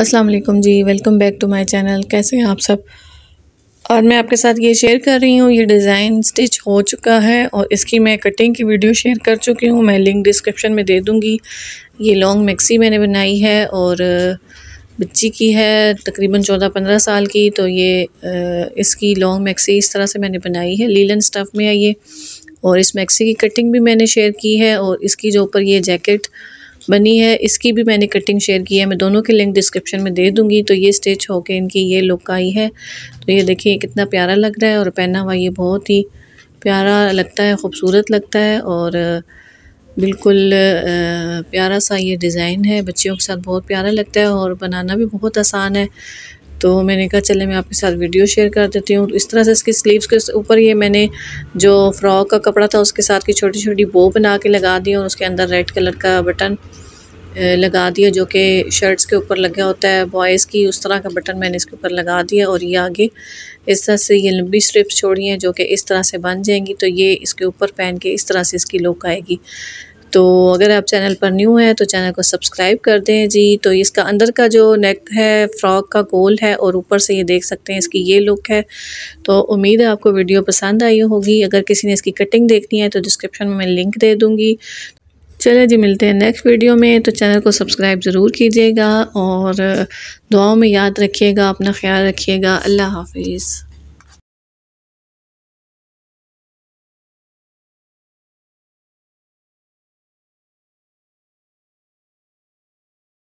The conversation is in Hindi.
अस्सलाम वालेकुम जी welcome back to my channel कैसे हैं आप सब और मैं आपके साथ ये शेयर कर रही हूँ ये डिज़ाइन स्टिच हो चुका है और इसकी मैं कटिंग की वीडियो शेयर कर चुकी हूँ मैं लिंक डिस्क्रिप्शन में दे दूँगी ये लॉन्ग मैक्सी मैंने बनाई है और बच्ची की है तकरीबन चौदह पंद्रह साल की तो ये इसकी लॉन्ग मैक्सी इस तरह से मैंने बनाई है लीलन स्टफ़ में है ये और इस मैक्सी की कटिंग भी मैंने शेयर की है और इसकी जो ऊपर ये जैकेट बनी है इसकी भी मैंने कटिंग शेयर की है मैं दोनों के लिंक डिस्क्रिप्शन में दे दूंगी तो ये स्टिच होके इनकी ये लुक आई है तो ये देखिए कितना प्यारा लग रहा है और पहना हुआ ये बहुत ही प्यारा लगता है ख़ूबसूरत लगता है और बिल्कुल प्यारा सा ये डिज़ाइन है बच्चियों के साथ बहुत प्यारा लगता है और बनाना भी बहुत आसान है तो मैंने कहा चले मैं आपके साथ वीडियो शेयर कर देती हूँ तो इस तरह से इसकी स्लीव्स के ऊपर ये मैंने जो फ्रॉक का कपड़ा था उसके साथ की छोटी छोटी बो बना के लगा दी और उसके अंदर रेड कलर का बटन लगा दिया जो कि शर्ट्स के ऊपर लगा होता है बॉयज़ की उस तरह का बटन मैंने इसके ऊपर लगा दिया और ये आगे इस तरह से ये लंबी स्ट्रिप्स छोड़ी हैं जो कि इस तरह से बन जाएंगी तो ये इसके ऊपर पहन के इस तरह से इसकी लुक आएगी तो अगर आप चैनल पर न्यू हैं तो चैनल को सब्सक्राइब कर दें जी तो इसका अंदर का जो नेक है फ्रॉक का गोल है और ऊपर से ये देख सकते हैं इसकी ये लुक है तो उम्मीद है आपको वीडियो पसंद आई होगी अगर किसी ने इसकी कटिंग देखनी है तो डिस्क्रिप्शन में मैं लिंक दे दूँगी चले जी मिलते हैं नेक्स्ट वीडियो में तो चैनल को सब्सक्राइब ज़रूर कीजिएगा और दुआओं में याद रखिएगा अपना ख्याल रखिएगा अल्लाह हाफिज़